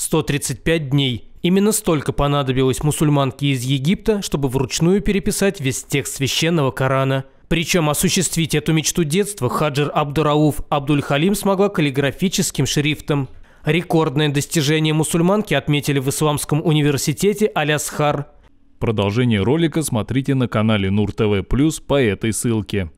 135 дней. Именно столько понадобилось мусульманке из Египта, чтобы вручную переписать весь текст священного Корана. Причем осуществить эту мечту детства Хаджир Абдурауф Абдуль-Халим смогла каллиграфическим шрифтом. Рекордное достижение мусульманки отметили в Исламском университете Алясхар. Продолжение ролика смотрите на канале Нур ТВ Плюс по этой ссылке.